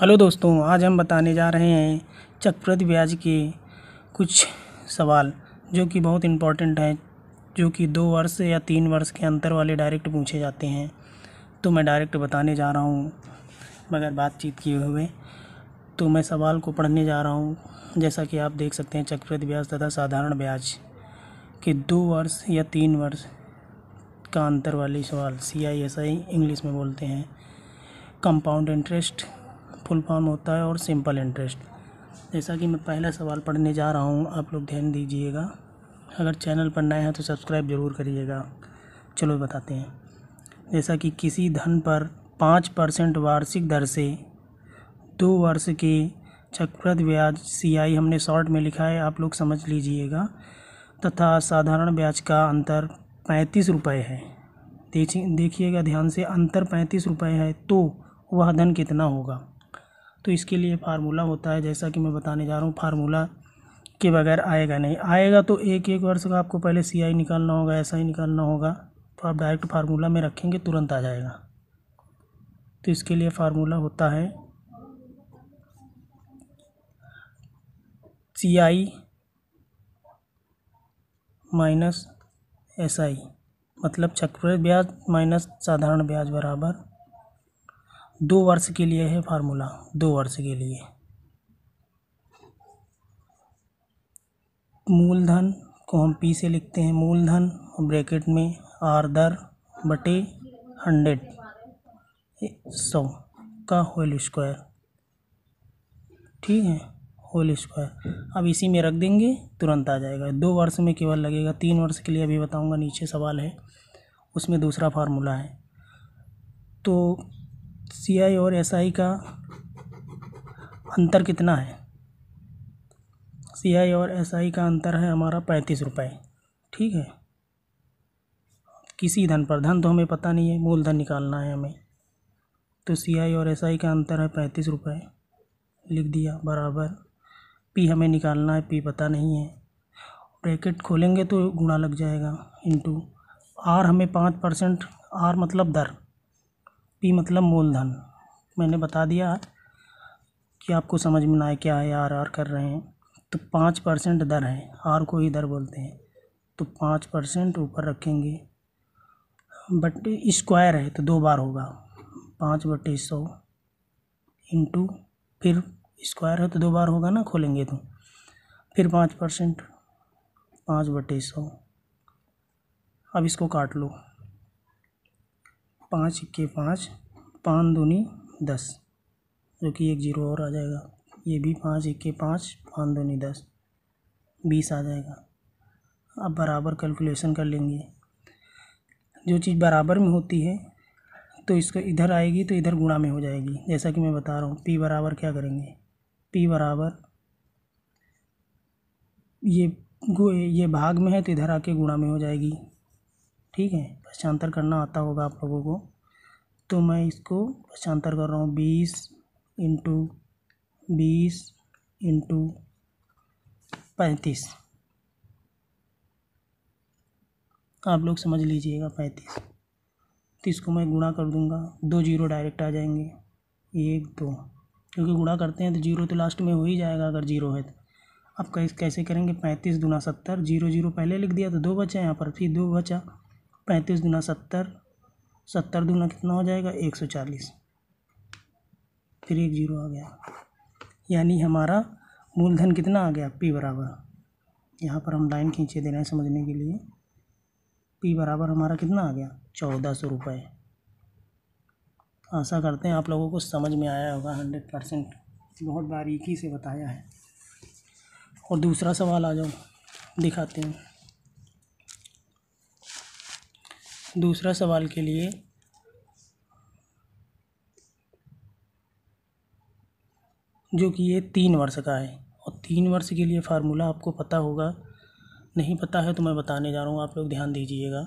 hello दोस्तों आज हम बताने जा रहे हैं चक्रवृद्ध ब्याज के कुछ सवाल जो कि बहुत इम्पॉर्टेंट हैं जो कि दो वर्ष या तीन वर्ष के अंतर वाले डायरेक्ट पूछे जाते हैं तो मैं डायरेक्ट बताने जा रहा हूँ मगर बातचीत किए हुए तो मैं सवाल को पढ़ने जा रहा हूँ जैसा कि आप देख सकते हैं चक्रवृद्धि ब्याज तथा साधारण ब्याज के दो वर्ष या तीन वर्ष का अंतर वाले सवाल सी आई एस आई इंग्लिश में बोलते हैं कंपाउंड इंटरेस्ट फुल फॉर्म होता है और सिंपल इंटरेस्ट जैसा कि मैं पहला सवाल पढ़ने जा रहा हूँ आप लोग ध्यान दीजिएगा अगर चैनल पर नए हैं तो सब्सक्राइब ज़रूर करिएगा चलो बताते हैं जैसा कि किसी धन पर पाँच परसेंट वार्षिक दर से दो वर्ष के चक्रवृद्ध ब्याज सीआई हमने शॉर्ट में लिखा है आप लोग समझ लीजिएगा तथा साधारण ब्याज का अंतर पैंतीस रुपये है देखिएगा ध्यान से अंतर पैंतीस रुपये है तो वह धन कितना होगा तो इसके लिए फार्मूला होता है जैसा कि मैं बताने जा रहा हूँ फार्मूला के बगैर आएगा नहीं आएगा तो एक एक वर्ष का आपको पहले सी आई निकालना होगा ऐसा ही निकालना होगा तो आप डायरेक्ट फार्मूला में रखेंगे तुरंत आ जाएगा तो इसके लिए फार्मूला होता है सी आई माइनस एस आई मतलब चक्रवृद्धि ब्याज माइनस साधारण ब्याज बराबर दो वर्ष के लिए है फार्मूला दो वर्ष के लिए मूलधन को हम पी से लिखते हैं मूलधन ब्रैकेट में आर दर बटे हंड्रेड सौ का होल स्क्वायर ठीक है होल स्क्वायर अब इसी में रख देंगे तुरंत आ जाएगा दो वर्ष में केवल लगेगा तीन वर्ष के लिए अभी बताऊंगा नीचे सवाल है उसमें दूसरा फार्मूला है तो सी आई और एस आई का अंतर कितना है सी आई और एस आई का अंतर है हमारा पैंतीस रुपये ठीक है किसी धन पर धन तो हमें पता नहीं है मूलधन निकालना है हमें तो सी आई और एस आई का अंतर है पैंतीस रुपये लिख दिया बराबर पी हमें निकालना है पी पता नहीं है ब्रैकेट खोलेंगे तो गुणा लग जाएगा इनटू आर हमें पाँच परसेंट आर मतलब दर पी मतलब मूलधन मैंने बता दिया कि आपको समझ में ना आए क्या है आर आर कर रहे हैं तो पाँच परसेंट दर है आर को ही दर बोलते हैं तो पाँच परसेंट ऊपर रखेंगे बट स्क्वायर है तो दो बार होगा पाँच बटे सौ इंटू फिर स्क्वायर है तो दो बार होगा ना खोलेंगे तो फिर पाँच परसेंट पाँच बटे सौ अब इसको काट लो पाँच इक्के पाँच पाँच दूनी दस जो कि एक जीरो और आ जाएगा ये भी पाँच इक्के पाँच पाँच दूनी दस बीस आ जाएगा अब बराबर कैलकुलेशन कर लेंगे जो चीज़ बराबर में होती है तो इसको इधर आएगी तो इधर गुणा में हो जाएगी जैसा कि मैं बता रहा हूँ पी बराबर क्या करेंगे पी बराबर ये ये भाग में है तो इधर आके गुणा में हो जाएगी ठीक है भाषांतर करना आता होगा आप लोगों को तो मैं इसको भाषांतर कर रहा हूँ बीस इंटू बीस इंटू पैंतीस आप लोग समझ लीजिएगा पैंतीस तो इसको मैं गुणा कर दूंगा दो जीरो डायरेक्ट आ जाएंगे एक दो क्योंकि गुणा करते हैं तो जीरो तो लास्ट में हो ही जाएगा अगर जीरो है तो आप कैसे करेंगे पैंतीस दुना सत्तर जीरो जीरो पहले लिख दिया तो दो बचा यहाँ पर फिर दो बचा पैंतीस दुना सत्तर सत्तर दूना कितना हो जाएगा एक सौ चालीस फिर एक जीरो आ गया यानी हमारा मूलधन कितना आ गया पी बराबर यहाँ पर हम लाइन खींचे दे रहे हैं समझने के लिए पी बराबर हमारा कितना आ गया चौदह सौ रुपये आशा करते हैं आप लोगों को समझ में आया होगा हंड्रेड परसेंट बहुत बारीकी से बताया है और दूसरा सवाल आ जाओ दिखाते हैं दूसरा सवाल के लिए जो कि ये तीन वर्ष का है और तीन वर्ष के लिए फार्मूला आपको पता होगा नहीं पता है तो मैं बताने जा रहा हूँ आप लोग ध्यान दीजिएगा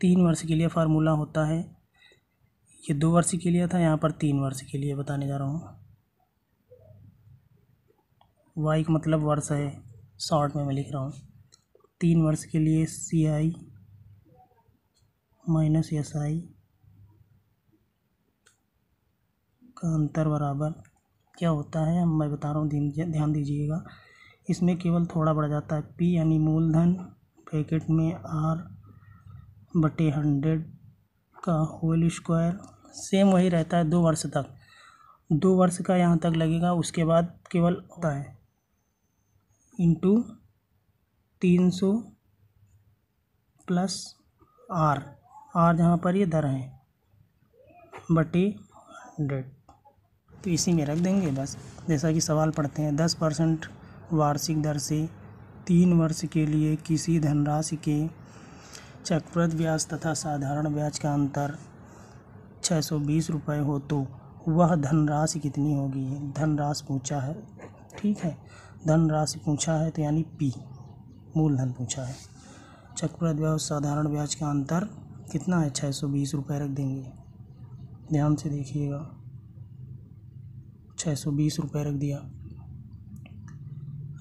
तीन वर्ष के लिए फार्मूला होता है ये दो वर्ष के लिए था यहाँ पर तीन वर्ष के लिए बताने जा रहा हूँ वाई का मतलब वर्ष है शॉर्ट में मैं लिख रहा हूँ तीन वर्ष के लिए सी आई माइनस एस आई का अंतर बराबर क्या होता है मैं बता रहा हूँ ध्यान दीजिएगा इसमें केवल थोड़ा बढ़ जाता है पी यानी मूलधन पैकेट में आर बटे हंड्रेड का होल स्क्वायर सेम वही रहता है दो वर्ष तक दो वर्ष का यहाँ तक लगेगा उसके बाद केवल होता है इंटू तीन सौ प्लस आर आर जहाँ पर ये दर है बटे हंड्रेड तो इसी में रख देंगे बस जैसा कि सवाल पढ़ते हैं दस परसेंट वार्षिक दर से तीन वर्ष के लिए किसी धनराशि के चक्रवृद्ध ब्याज तथा साधारण ब्याज का अंतर छः सौ बीस रुपये हो तो वह धनराशि कितनी होगी धनराशि पूछा है ठीक है धनराशि पूछा है तो यानी पी मूलधन पूछा है चक्रवृद्धि ब्याज साधारण ब्याज का अंतर कितना है छः सौ बीस रुपये रख देंगे ध्यान से देखिएगा छः सौ बीस रुपये रख दिया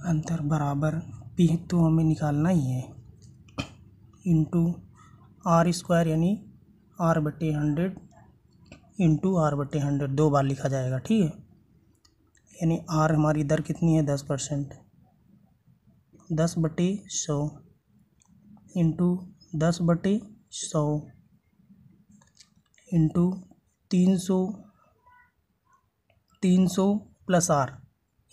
अंतर बराबर पी तो हमें निकालना ही है इंटू आर स्क्वायर यानी आर बटे हंड्रेड इंटू आर बटे हंड्रेड दो बार लिखा जाएगा ठीक है यानी आर हमारी दर कितनी है दस परसेंट दस बटे सौ इंटू दस बटे सौ इंटू तीन सौ तीन सौ प्लस आर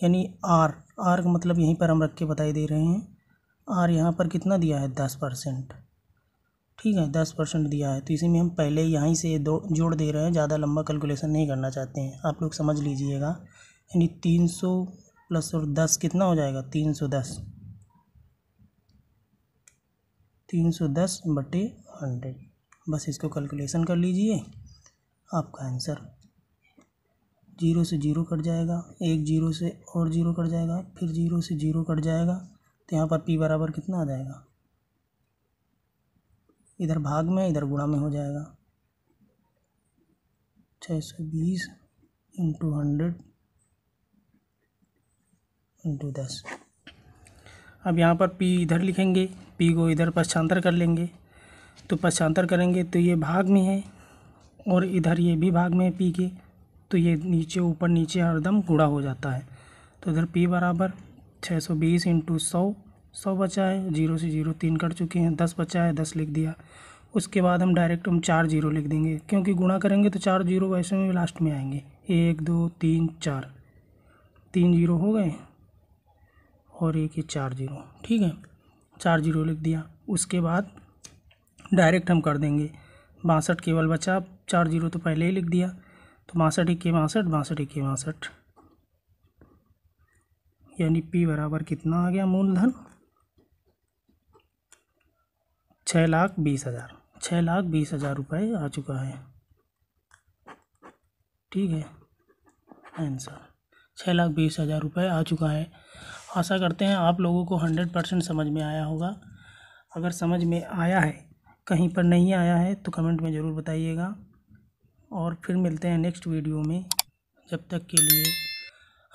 यानी आर आर का मतलब यहीं पर हम रख के बताई दे रहे हैं आर यहाँ पर कितना दिया है दस परसेंट ठीक है दस परसेंट दिया है तो इसी में हम पहले यहीं से दो जोड़ दे रहे हैं ज़्यादा लंबा कैलकुलेशन नहीं करना चाहते हैं आप लोग समझ लीजिएगा यानी तीन सौ प्लस और दस कितना हो जाएगा तीन सौ दस तीन सौ दस बटे हंड्रेड बस इसको कैलकुलेशन कर लीजिए आपका आंसर जीरो से जीरो कट जाएगा एक जीरो से और जीरो कट जाएगा फिर जीरो से जीरो कट जाएगा तो यहाँ पर पी बराबर कितना आ जाएगा इधर भाग में इधर गुणा में हो जाएगा छः सौ बीस इंटू हंड्रेड इंटू दस अब यहाँ पर पी इधर लिखेंगे पी को इधर पश्चांतर कर लेंगे तो पश्चांतर करेंगे तो ये भाग में है और इधर ये भी भाग में है पी के तो ये नीचे ऊपर नीचे हरदम गुड़ा हो जाता है तो इधर पी बराबर छः सौ बीस इंटू सौ सौ बचा है जीरो से जीरो तीन कट चुके हैं दस बचा है दस लिख दिया उसके बाद हम डायरेक्ट हम चार जीरो लिख देंगे क्योंकि गुणा करेंगे तो चार जीरो वैसे में लास्ट में आएंगे एक दो तीन चार तीन जीरो हो गए और एक ही चार जीरो ठीक है चार जीरो लिख दिया उसके बाद डायरेक्ट हम कर देंगे बासठ केवल बचा चार जीरो तो पहले ही लिख दिया तो बासठ इक्के बासठ बासठ इक्के बासठ यानी पी बराबर कितना आ गया मूलधन छः लाख बीस हज़ार छः लाख बीस हज़ार रुपये आ चुका है ठीक है आंसर छः लाख बीस हज़ार रुपये आ चुका है आशा करते हैं आप लोगों को हंड्रेड परसेंट समझ में आया होगा अगर समझ में आया है कहीं पर नहीं आया है तो कमेंट में ज़रूर बताइएगा और फिर मिलते हैं नेक्स्ट वीडियो में जब तक के लिए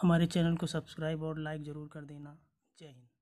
हमारे चैनल को सब्सक्राइब और लाइक ज़रूर कर देना जय हिंद